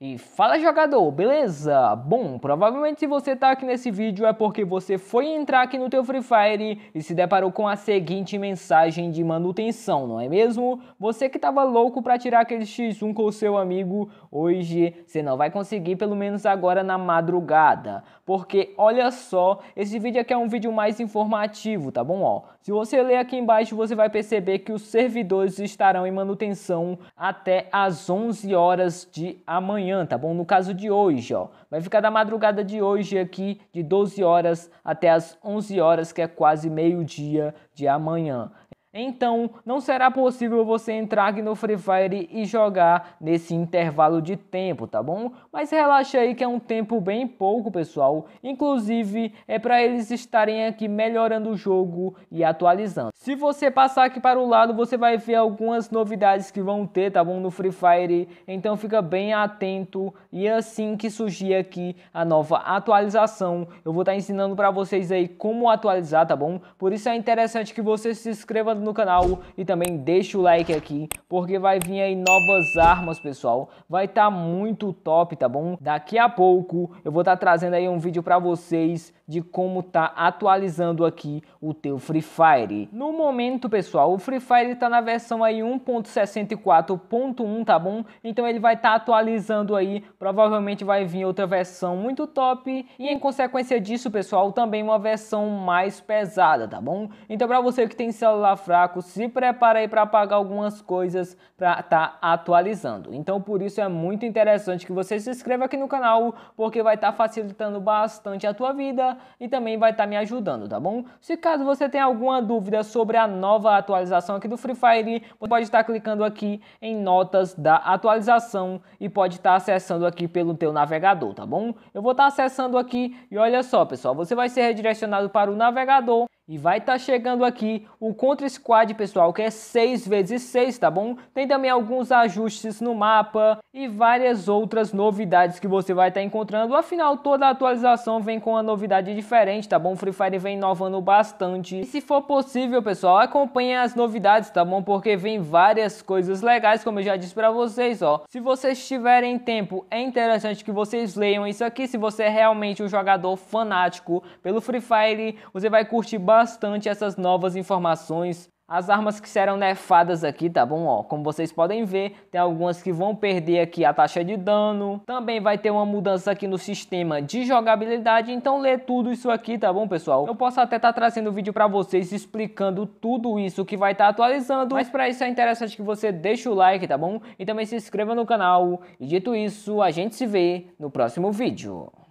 E fala jogador, beleza? Bom, provavelmente se você tá aqui nesse vídeo é porque você foi entrar aqui no teu Free Fire e se deparou com a seguinte mensagem de manutenção, não é mesmo? Você que tava louco pra tirar aquele X1 com o seu amigo, hoje você não vai conseguir, pelo menos agora na madrugada. Porque, olha só, esse vídeo aqui é um vídeo mais informativo, tá bom? Ó, se você ler aqui embaixo, você vai perceber que os servidores estarão em manutenção até as 11 horas de amanhã amanhã, tá bom? No caso de hoje, ó. Vai ficar da madrugada de hoje aqui, de 12 horas até as 11 horas, que é quase meio-dia de amanhã. Então, não será possível você entrar aqui no Free Fire e jogar nesse intervalo de tempo, tá bom? Mas relaxa aí que é um tempo bem pouco, pessoal. Inclusive, é para eles estarem aqui melhorando o jogo e atualizando. Se você passar aqui para o lado, você vai ver algumas novidades que vão ter, tá bom? No Free Fire. Então, fica bem atento. E assim que surgir aqui a nova atualização, eu vou estar tá ensinando para vocês aí como atualizar, tá bom? Por isso é interessante que você se inscreva inscrevendo no canal e também deixa o like aqui, porque vai vir aí novas armas, pessoal. Vai estar tá muito top, tá bom? Daqui a pouco eu vou estar tá trazendo aí um vídeo para vocês de como tá atualizando aqui o teu Free Fire. No momento, pessoal, o Free Fire tá na versão aí 1.64.1, tá bom? Então ele vai estar tá atualizando aí, provavelmente vai vir outra versão muito top e em consequência disso, pessoal, também uma versão mais pesada, tá bom? Então para você que tem celular fraco, se prepara aí para pagar algumas coisas para tá atualizando. Então por isso é muito interessante que você se inscreva aqui no canal, porque vai estar tá facilitando bastante a tua vida e também vai estar tá me ajudando, tá bom? Se caso você tem alguma dúvida sobre a nova atualização aqui do Free Fire, você pode estar tá clicando aqui em notas da atualização e pode estar tá acessando aqui pelo teu navegador, tá bom? Eu vou estar acessando aqui e olha só, pessoal, você vai ser redirecionado para o navegador e vai estar tá chegando aqui o Contra Squad, pessoal, que é 6 vezes 6, tá bom? Tem também alguns ajustes no mapa e várias outras novidades que você vai estar tá encontrando. Afinal, toda a atualização vem com uma novidade diferente, tá bom? Free Fire vem inovando bastante. E se for possível, pessoal, acompanhe as novidades, tá bom? Porque vem várias coisas legais, como eu já disse pra vocês, ó. Se vocês tiverem tempo, é interessante que vocês leiam isso aqui. Se você é realmente um jogador fanático pelo Free Fire, você vai curtir bastante bastante essas novas informações. As armas que serão nefadas aqui, tá bom? Ó, como vocês podem ver, tem algumas que vão perder aqui a taxa de dano. Também vai ter uma mudança aqui no sistema de jogabilidade. Então lê tudo isso aqui, tá bom, pessoal? Eu posso até estar tá trazendo vídeo pra vocês explicando tudo isso que vai estar tá atualizando. Mas pra isso é interessante que você deixe o like, tá bom? E também se inscreva no canal. E dito isso, a gente se vê no próximo vídeo.